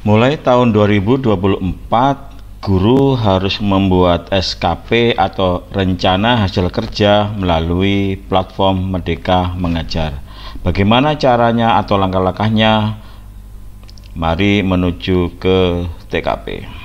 Mulai tahun 2024, guru harus membuat SKP atau rencana hasil kerja melalui platform Merdeka Mengajar. Bagaimana caranya atau langkah-langkahnya? Mari menuju ke TKP.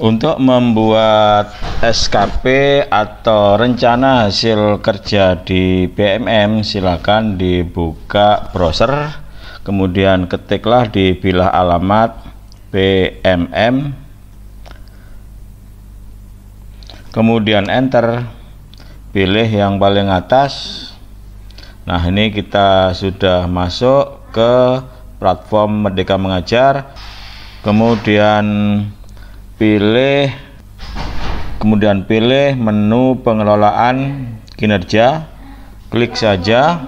untuk membuat SKP atau rencana hasil kerja di BMM silakan dibuka browser kemudian ketiklah di bilah alamat BMM kemudian enter pilih yang paling atas nah ini kita sudah masuk ke platform Merdeka Mengajar kemudian pilih kemudian pilih menu pengelolaan kinerja klik saja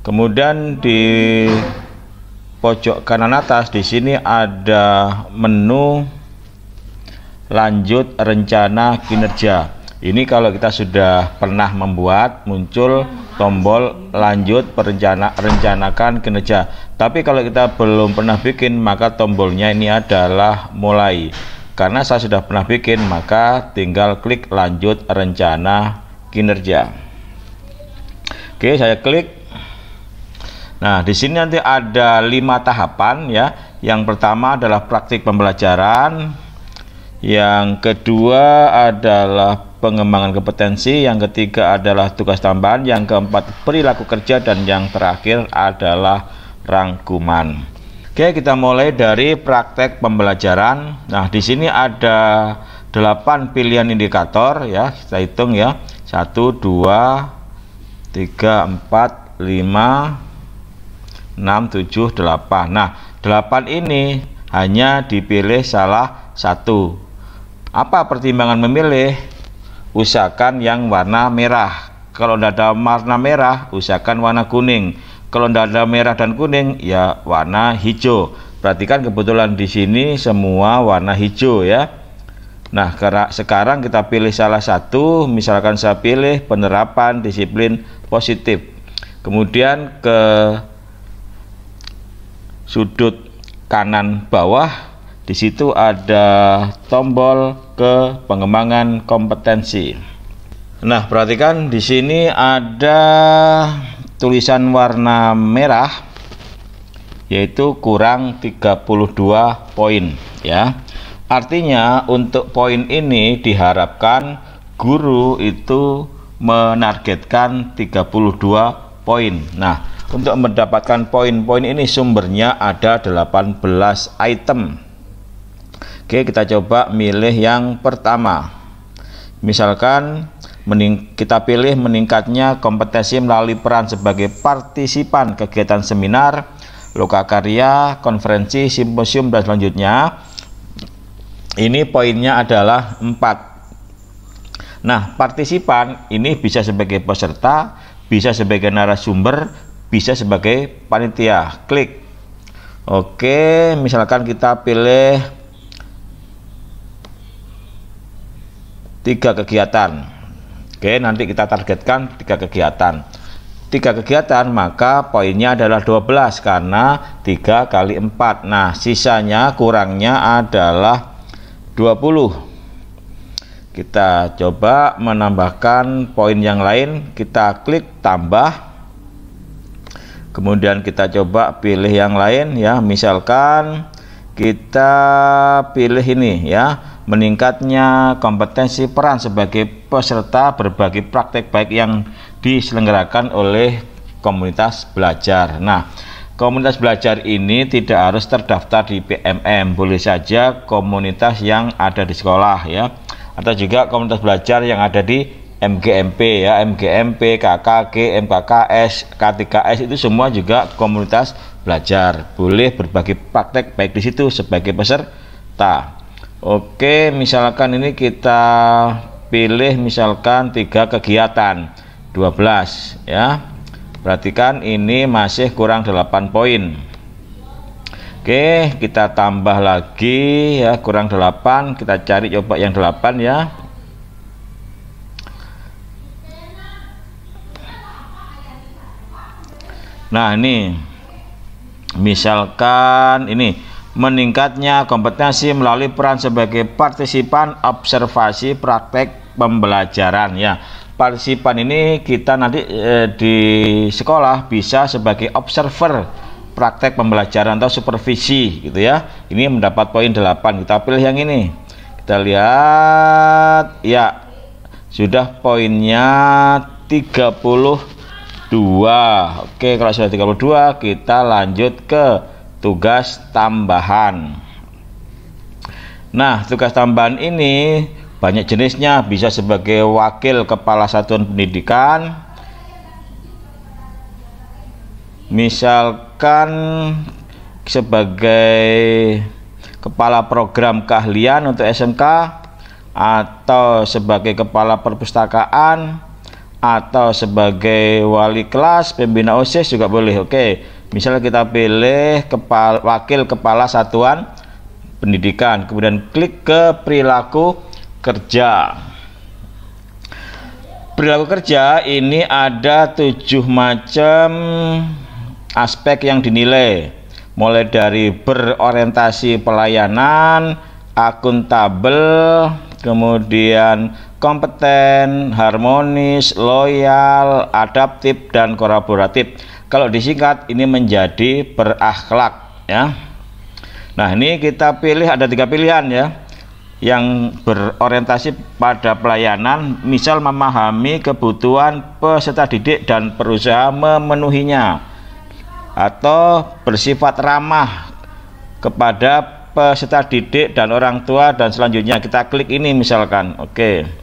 kemudian di pojok kanan atas di sini ada menu lanjut rencana kinerja ini kalau kita sudah pernah membuat muncul tombol lanjut perencana rencanakan kinerja tapi kalau kita belum pernah bikin maka tombolnya ini adalah mulai karena saya sudah pernah bikin, maka tinggal klik lanjut rencana kinerja. Oke, saya klik. Nah, di sini nanti ada lima tahapan ya. Yang pertama adalah praktik pembelajaran. Yang kedua adalah pengembangan kompetensi. Yang ketiga adalah tugas tambahan. Yang keempat perilaku kerja dan yang terakhir adalah rangkuman. Oke, kita mulai dari praktek pembelajaran. Nah, di sini ada 8 pilihan indikator ya, kita hitung ya. 1 2 3 4 5 6 7 8. Nah, 8 ini hanya dipilih salah satu. Apa pertimbangan memilih? Usahakan yang warna merah. Kalau tidak ada warna merah, usahakan warna kuning kalau tidak ada merah dan kuning, ya warna hijau. Perhatikan kebetulan di sini semua warna hijau ya. Nah, sekarang kita pilih salah satu, misalkan saya pilih penerapan disiplin positif. Kemudian ke sudut kanan bawah di situ ada tombol ke pengembangan kompetensi. Nah, perhatikan di sini ada tulisan warna merah yaitu kurang 32 poin ya. Artinya untuk poin ini diharapkan guru itu menargetkan 32 poin. Nah, untuk mendapatkan poin-poin ini sumbernya ada 18 item. Oke, kita coba milih yang pertama. Misalkan mening kita pilih meningkatnya kompetensi melalui peran sebagai partisipan kegiatan seminar, loka karya, konferensi, simposium dan selanjutnya. Ini poinnya adalah 4. Nah, partisipan ini bisa sebagai peserta, bisa sebagai narasumber, bisa sebagai panitia. Klik. Oke, misalkan kita pilih tiga kegiatan Oke, nanti kita targetkan tiga kegiatan. Tiga kegiatan maka poinnya adalah 12 karena tiga kali empat. Nah, sisanya kurangnya adalah 20. Kita coba menambahkan poin yang lain, kita klik tambah. Kemudian kita coba pilih yang lain ya, misalkan kita pilih ini ya meningkatnya kompetensi peran sebagai peserta berbagi praktek baik yang diselenggarakan oleh komunitas belajar. Nah, komunitas belajar ini tidak harus terdaftar di PMM, boleh saja komunitas yang ada di sekolah ya, atau juga komunitas belajar yang ada di MGMP ya, MGMP, KKG, MKKS, K3S itu semua juga komunitas belajar. Boleh berbagi praktek baik di situ sebagai peserta. Oke, misalkan ini kita pilih misalkan tiga kegiatan 12 ya. Perhatikan ini masih kurang 8 poin. Oke, kita tambah lagi ya kurang 8, kita cari coba yang 8 ya Nah, ini misalkan ini meningkatnya kompetensi melalui peran sebagai partisipan observasi praktek pembelajaran ya partisipan ini kita nanti e, di sekolah bisa sebagai observer praktek pembelajaran atau supervisi gitu ya ini mendapat poin 8 kita pilih yang ini kita lihat ya sudah poinnya 30 32 Oke kalau sudah 32 kita lanjut ke tugas tambahan Nah tugas tambahan ini banyak jenisnya bisa sebagai wakil kepala satuan pendidikan Misalkan sebagai kepala program keahlian untuk SMK atau sebagai kepala perpustakaan atau sebagai wali kelas pembina OSIS juga boleh. Oke. Misalnya kita pilih kepala, wakil kepala satuan pendidikan, kemudian klik ke perilaku kerja. Perilaku kerja ini ada tujuh macam aspek yang dinilai, mulai dari berorientasi pelayanan, akuntabel, kemudian kompeten, harmonis, loyal, adaptif dan kolaboratif. Kalau disingkat ini menjadi berakhlak ya. Nah, ini kita pilih ada tiga pilihan ya. Yang berorientasi pada pelayanan, misal memahami kebutuhan peserta didik dan berusaha memenuhinya atau bersifat ramah kepada peserta didik dan orang tua dan selanjutnya kita klik ini misalkan. Oke. Okay.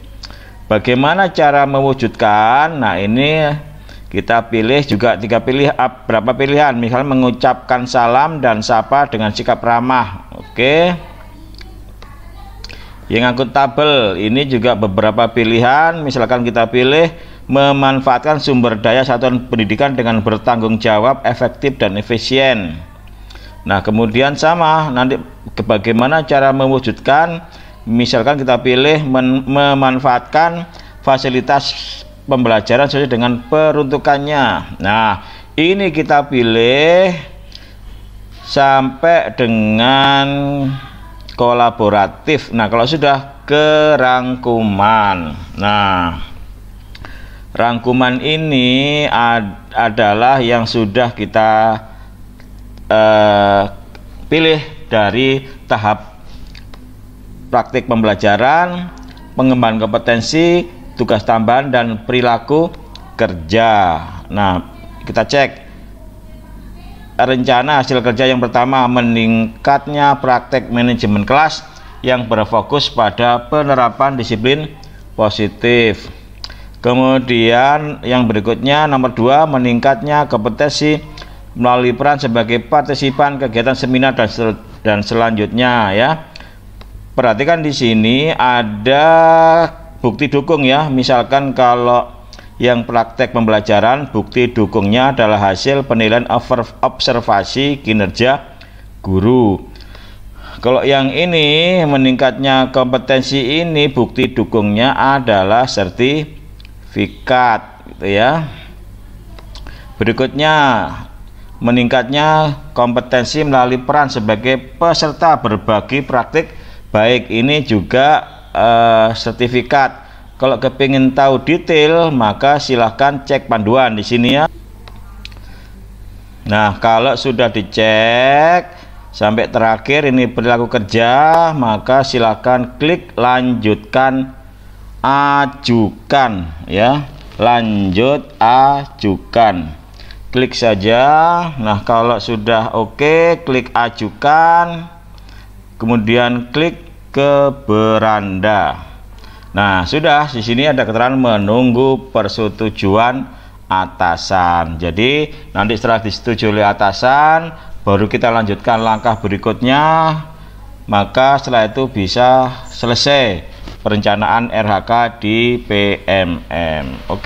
Bagaimana cara mewujudkan? Nah, ini kita pilih juga tiga pilih berapa pilihan misalnya mengucapkan salam dan sapa dengan sikap ramah oke Yang yang tabel ini juga beberapa pilihan misalkan kita pilih memanfaatkan sumber daya satuan pendidikan dengan bertanggung jawab efektif dan efisien nah kemudian sama nanti bagaimana cara mewujudkan misalkan kita pilih memanfaatkan fasilitas pembelajaran sesuai dengan peruntukannya nah ini kita pilih sampai dengan kolaboratif nah kalau sudah ke rangkuman nah rangkuman ini ad adalah yang sudah kita uh, pilih dari tahap praktik pembelajaran, pengembangan kompetensi, tugas tambahan dan perilaku kerja. Nah, kita cek rencana hasil kerja yang pertama meningkatnya praktek manajemen kelas yang berfokus pada penerapan disiplin positif kemudian yang berikutnya nomor dua meningkatnya kompetensi melalui peran sebagai partisipan kegiatan seminar dan, sel dan selanjutnya ya perhatikan di sini ada bukti dukung ya misalkan kalau yang praktek pembelajaran bukti dukungnya adalah hasil penilaian observasi kinerja guru kalau yang ini meningkatnya kompetensi ini bukti dukungnya adalah sertifikat gitu ya berikutnya meningkatnya kompetensi melalui peran sebagai peserta berbagi praktik Baik, ini juga uh, sertifikat. Kalau kepingin tahu detail, maka silahkan cek panduan di sini ya. Nah, kalau sudah dicek sampai terakhir ini perilaku kerja, maka silahkan klik lanjutkan ajukan ya. Lanjut ajukan. Klik saja. Nah, kalau sudah oke, okay, klik ajukan kemudian klik ke beranda nah sudah di sini ada keterangan menunggu persetujuan atasan jadi nanti setelah disetujui oleh atasan baru kita lanjutkan langkah berikutnya maka setelah itu bisa selesai perencanaan RHK di PMM oke